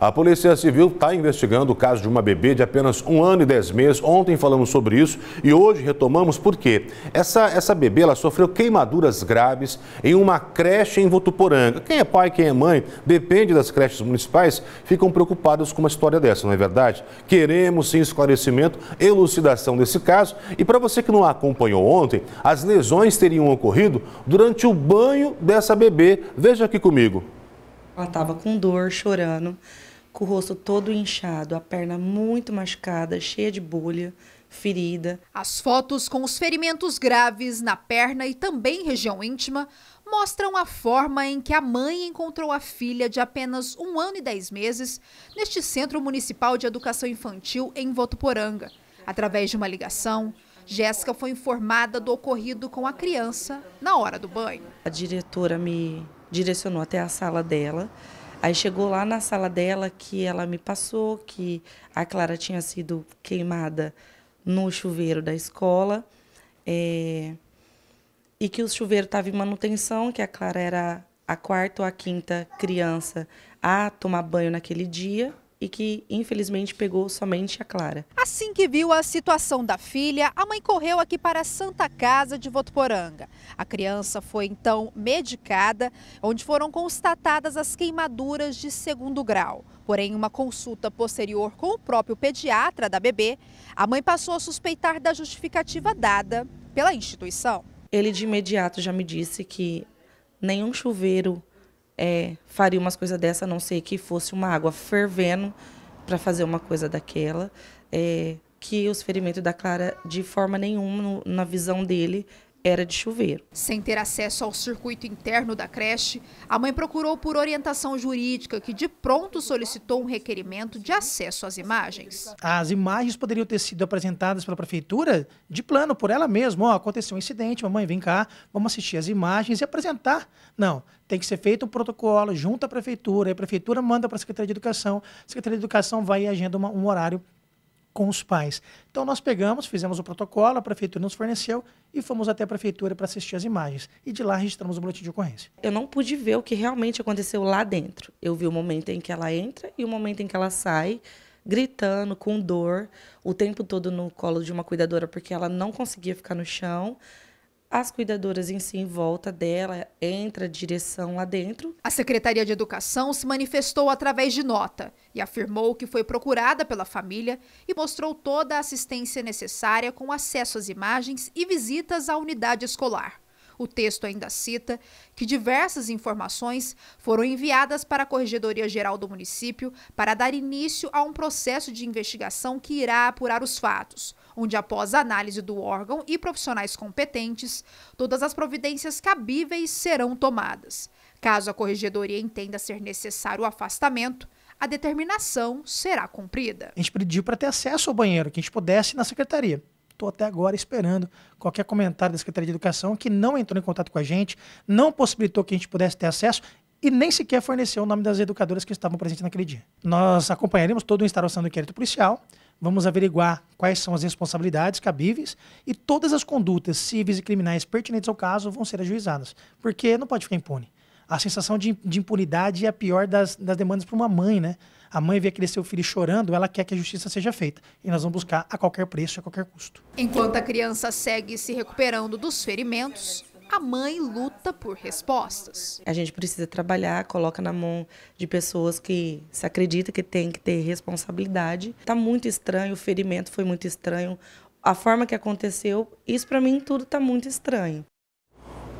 A Polícia Civil está investigando o caso de uma bebê de apenas um ano e dez meses. Ontem falamos sobre isso e hoje retomamos porque essa, essa bebê ela sofreu queimaduras graves em uma creche em Votuporanga. Quem é pai, quem é mãe, depende das creches municipais, ficam preocupados com uma história dessa, não é verdade? Queremos sim esclarecimento, elucidação desse caso. E para você que não a acompanhou ontem, as lesões teriam ocorrido durante o banho dessa bebê. Veja aqui comigo. Ela estava com dor, chorando com o rosto todo inchado, a perna muito machucada, cheia de bolha, ferida. As fotos com os ferimentos graves na perna e também região íntima mostram a forma em que a mãe encontrou a filha de apenas um ano e dez meses neste Centro Municipal de Educação Infantil em Votuporanga. Através de uma ligação, Jéssica foi informada do ocorrido com a criança na hora do banho. A diretora me direcionou até a sala dela Aí chegou lá na sala dela que ela me passou que a Clara tinha sido queimada no chuveiro da escola é, e que o chuveiro estava em manutenção, que a Clara era a quarta ou a quinta criança a tomar banho naquele dia e que infelizmente pegou somente a Clara. Assim que viu a situação da filha, a mãe correu aqui para a Santa Casa de Votuporanga. A criança foi então medicada, onde foram constatadas as queimaduras de segundo grau. Porém, uma consulta posterior com o próprio pediatra da bebê, a mãe passou a suspeitar da justificativa dada pela instituição. Ele de imediato já me disse que nenhum chuveiro é, faria umas coisas dessa, a não ser que fosse uma água fervendo para fazer uma coisa daquela. É, que os ferimentos da Clara, de forma nenhuma, no, na visão dele, era de chuveiro. Sem ter acesso ao circuito interno da creche, a mãe procurou por orientação jurídica, que de pronto solicitou um requerimento de acesso às imagens. As imagens poderiam ter sido apresentadas pela prefeitura de plano, por ela mesma. Oh, aconteceu um incidente, mamãe, vem cá, vamos assistir as imagens e apresentar. Não, tem que ser feito um protocolo junto à prefeitura, E a prefeitura manda para a Secretaria de Educação, a Secretaria de Educação vai e agenda uma, um horário com os pais. Então nós pegamos, fizemos o protocolo, a prefeitura nos forneceu e fomos até a prefeitura para assistir as imagens. E de lá registramos o boletim de ocorrência. Eu não pude ver o que realmente aconteceu lá dentro. Eu vi o momento em que ela entra e o momento em que ela sai, gritando, com dor, o tempo todo no colo de uma cuidadora, porque ela não conseguia ficar no chão as cuidadoras em si em volta dela, entra a direção lá dentro. A Secretaria de Educação se manifestou através de nota e afirmou que foi procurada pela família e mostrou toda a assistência necessária com acesso às imagens e visitas à unidade escolar. O texto ainda cita que diversas informações foram enviadas para a Corregedoria Geral do município para dar início a um processo de investigação que irá apurar os fatos, onde, após análise do órgão e profissionais competentes, todas as providências cabíveis serão tomadas. Caso a corregedoria entenda ser necessário o afastamento, a determinação será cumprida. A gente pediu para ter acesso ao banheiro, que a gente pudesse na secretaria. Estou até agora esperando qualquer comentário da Secretaria de Educação que não entrou em contato com a gente, não possibilitou que a gente pudesse ter acesso e nem sequer forneceu o nome das educadoras que estavam presentes naquele dia. Nós acompanharemos toda a instalação do inquérito policial, Vamos averiguar quais são as responsabilidades cabíveis e todas as condutas cíveis e criminais pertinentes ao caso vão ser ajuizadas, porque não pode ficar impune. A sensação de, de impunidade é a pior das, das demandas para uma mãe, né? A mãe vê aquele seu filho chorando, ela quer que a justiça seja feita. E nós vamos buscar a qualquer preço, a qualquer custo. Enquanto a criança segue se recuperando dos ferimentos, a mãe luta por respostas. A gente precisa trabalhar, coloca na mão de pessoas que se acredita que tem que ter responsabilidade. Tá muito estranho, o ferimento foi muito estranho, a forma que aconteceu, isso para mim tudo tá muito estranho.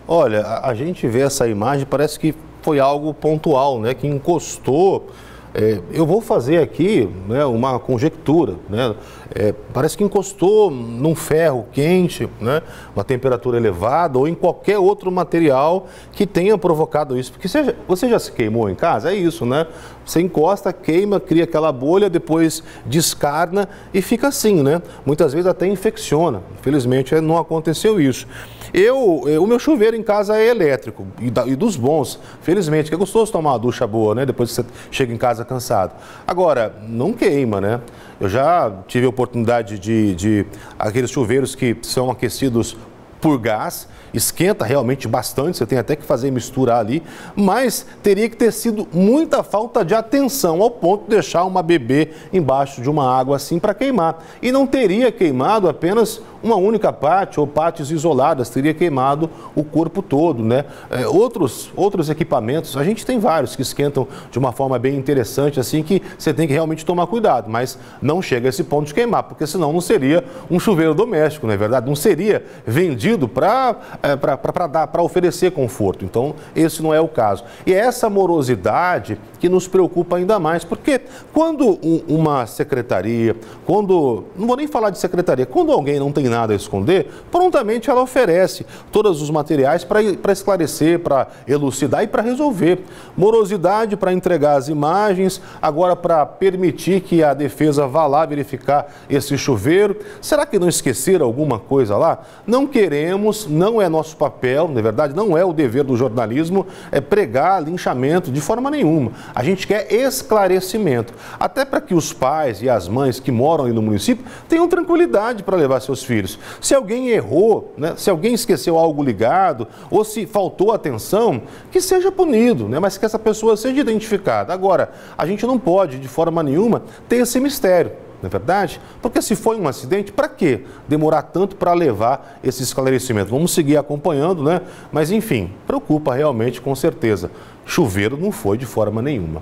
Olha, a gente vê essa imagem, parece que foi algo pontual, né, que encostou é, eu vou fazer aqui né, uma conjectura. Né? É, parece que encostou num ferro quente, né, uma temperatura elevada ou em qualquer outro material que tenha provocado isso. Porque você já, você já se queimou em casa? É isso, né? Você encosta, queima, cria aquela bolha, depois descarna e fica assim, né? Muitas vezes até infecciona. Infelizmente é, não aconteceu isso. Eu, eu é, o meu chuveiro em casa é elétrico e, da, e dos bons. Felizmente, que é gostoso tomar uma ducha boa, né? Depois que você chega em casa casa cansado. Agora, não queima, né? Eu já tive a oportunidade de, de aqueles chuveiros que são aquecidos por gás, esquenta realmente bastante, você tem até que fazer misturar ali, mas teria que ter sido muita falta de atenção ao ponto de deixar uma bebê embaixo de uma água assim para queimar. E não teria queimado apenas uma única parte ou partes isoladas, teria queimado o corpo todo, né? É, outros, outros equipamentos, a gente tem vários que esquentam de uma forma bem interessante, assim que você tem que realmente tomar cuidado, mas não chega a esse ponto de queimar, porque senão não seria um chuveiro doméstico, não é verdade? Não seria vendido pedido para é, oferecer conforto. Então, esse não é o caso. E é essa morosidade que nos preocupa ainda mais, porque quando um, uma secretaria, quando. Não vou nem falar de secretaria, quando alguém não tem nada a esconder, prontamente ela oferece todos os materiais para esclarecer, para elucidar e para resolver. Morosidade para entregar as imagens, agora para permitir que a defesa vá lá verificar esse chuveiro. Será que não esqueceram alguma coisa lá? Não queremos queremos, não é nosso papel, na verdade, não é o dever do jornalismo é pregar linchamento de forma nenhuma. A gente quer esclarecimento, até para que os pais e as mães que moram ali no município tenham tranquilidade para levar seus filhos. Se alguém errou, né, se alguém esqueceu algo ligado ou se faltou atenção, que seja punido, né, mas que essa pessoa seja identificada. Agora, a gente não pode, de forma nenhuma, ter esse mistério não é verdade? Porque se foi um acidente, para que demorar tanto para levar esse esclarecimento? Vamos seguir acompanhando, né? Mas enfim, preocupa realmente, com certeza. Chuveiro não foi de forma nenhuma.